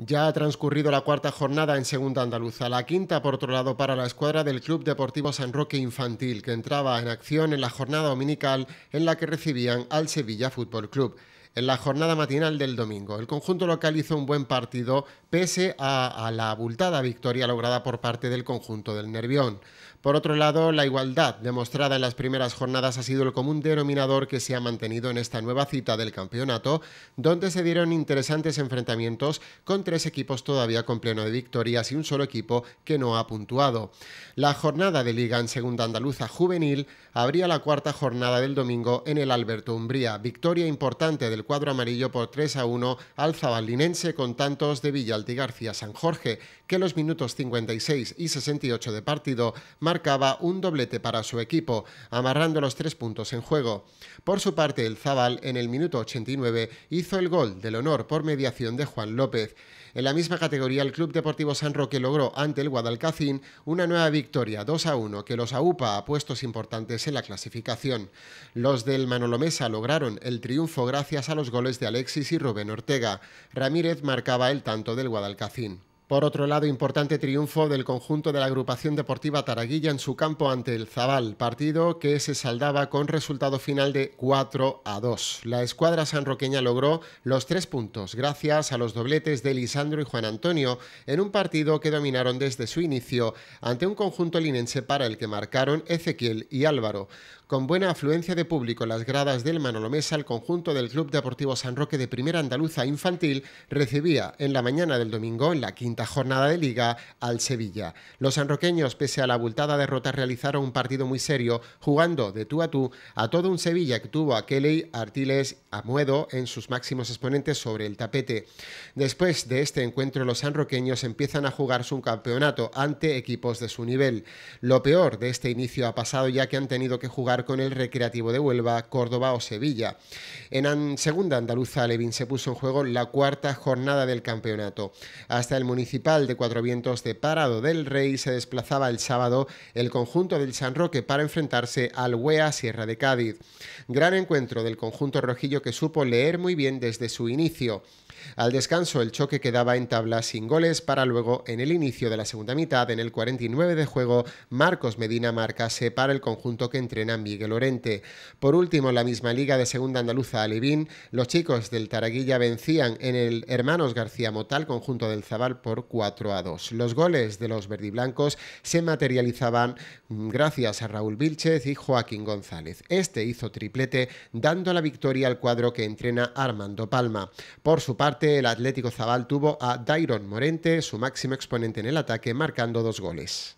Ya ha transcurrido la cuarta jornada en Segunda Andaluza, la quinta por otro lado para la escuadra del Club Deportivo San Roque Infantil, que entraba en acción en la jornada dominical en la que recibían al Sevilla Fútbol Club en la jornada matinal del domingo. El conjunto local hizo un buen partido pese a, la abultada victoria lograda por parte del conjunto del Nervión. Por otro lado, la igualdad demostrada en las primeras jornadas ha sido el común denominador que se ha mantenido en esta nueva cita del campeonato, donde se dieron interesantes enfrentamientos con tres equipos todavía con pleno de victorias y un solo equipo que no ha puntuado. La jornada de Liga en Segunda Andaluza Juvenil abría la cuarta jornada del domingo en el Alberto Umbría, victoria importante del cuadro amarillo por 3 a 1 al Zabalinense con tantos de Villalti García San Jorge, que los minutos 56 y 68 de partido marcaba un doblete para su equipo, amarrando los tres puntos en juego. Por su parte, el Zabal en el minuto 89 hizo el gol del honor por mediación de Juan López. En la misma categoría, el Club Deportivo San Roque logró ante el Guadalcacín una nueva victoria 2 a 1 que los aupa a puestos importantes en la clasificación. Los del Manolomesa lograron el triunfo gracias a los goles de Alexis y Rubén Ortega. Ramírez marcaba el tanto del Guadalcacín. Por otro lado, importante triunfo del conjunto de la agrupación deportiva Taraguilla en su campo ante el Zabal, partido que se saldaba con resultado final de 4 a 2. La escuadra sanroqueña logró los tres puntos gracias a los dobletes de Lisandro y Juan Antonio en un partido que dominaron desde su inicio ante un conjunto linense para el que marcaron Ezequiel y Álvaro. Con buena afluencia de público en las gradas del Manolo el conjunto del Club Deportivo San Roque de Primera Andaluza Infantil recibía en la mañana del domingo en la quinta jornada de liga al Sevilla. Los sanroqueños, pese a la abultada derrota, realizaron un partido muy serio, jugando de tú a tú a todo un Sevilla que tuvo a Kelly, Artiles, Amuedo en sus máximos exponentes sobre el tapete. Después de este encuentro, los sanroqueños empiezan a jugar su campeonato ante equipos de su nivel. Lo peor de este inicio ha pasado ya que han tenido que jugar con el Recreativo de Huelva, Córdoba o Sevilla. En segunda andaluza, Levin se puso en juego la cuarta jornada del campeonato. Hasta el municipio de Cuatro Vientos de Parado del Rey se desplazaba el sábado el conjunto del San Roque para enfrentarse al UEA Sierra de Cádiz. Gran encuentro del conjunto rojillo que supo leer muy bien desde su inicio. Al descanso, el choque quedaba en tabla sin goles para luego, en el inicio de la segunda mitad, en el 49 de juego, Marcos Medina marcase para el conjunto que entrena Miguel Orente. Por último, en la misma liga de segunda andaluza Alevín, los chicos del Taraguilla vencían en el Hermanos García Motal, conjunto del Zabal, por 4 a 2. Los goles de los verdiblancos se materializaban gracias a Raúl Vilchez y Joaquín González. Este hizo triplete, dando la victoria al cuadro que entrena Armando Palma. Por su parte, parte, el Atlético Zabal tuvo a Dairon Morente, su máximo exponente en el ataque, marcando dos goles.